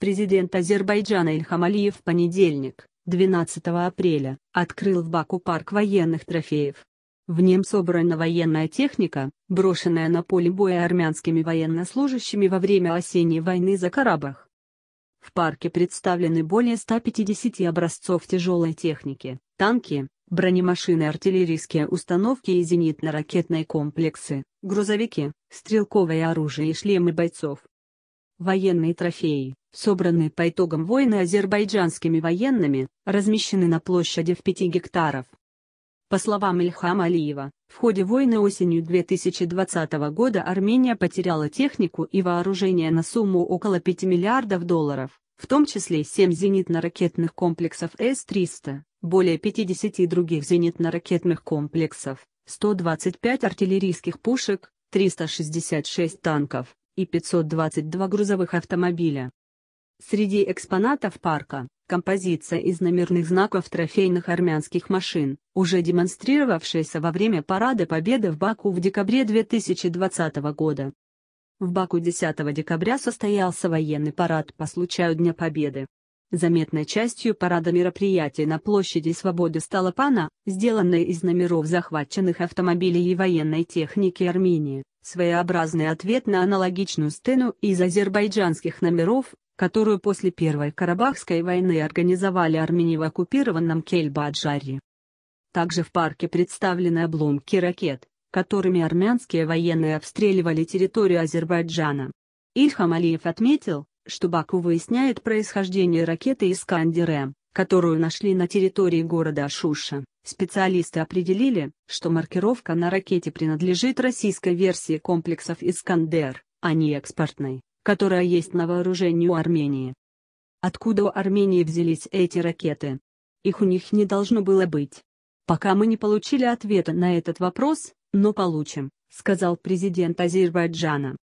Президент Азербайджана Ильхам Алиев в понедельник, 12 апреля, открыл в Баку парк военных трофеев. В нем собрана военная техника, брошенная на поле боя армянскими военнослужащими во время осенней войны за Карабах. В парке представлены более 150 образцов тяжелой техники, танки, бронемашины, артиллерийские установки и зенитно-ракетные комплексы, грузовики, стрелковое оружие и шлемы бойцов. Военные трофеи собранные по итогам войны азербайджанскими военными, размещены на площади в 5 гектаров. По словам Ильхама Алиева, в ходе войны осенью 2020 года Армения потеряла технику и вооружение на сумму около 5 миллиардов долларов, в том числе 7 зенитно-ракетных комплексов С-300, более 50 других зенитно-ракетных комплексов, 125 артиллерийских пушек, 366 танков и 522 грузовых автомобиля. Среди экспонатов парка – композиция из номерных знаков трофейных армянских машин, уже демонстрировавшаяся во время Парада Победы в Баку в декабре 2020 года. В Баку 10 декабря состоялся военный парад по случаю Дня Победы. Заметной частью парада мероприятий на площади Свободы стала пана, сделанная из номеров захваченных автомобилей и военной техники Армении, своеобразный ответ на аналогичную стену из азербайджанских номеров, которую после Первой Карабахской войны организовали армяне в оккупированном Кельбаджаре. Также в парке представлены обломки ракет, которыми армянские военные обстреливали территорию Азербайджана. Ильхам Алиев отметил, что Баку выясняет происхождение ракеты «Искандер-М», которую нашли на территории города Шуша. Специалисты определили, что маркировка на ракете принадлежит российской версии комплексов «Искандер», а не экспортной которая есть на вооружении у Армении. Откуда у Армении взялись эти ракеты? Их у них не должно было быть. Пока мы не получили ответа на этот вопрос, но получим, сказал президент Азербайджана.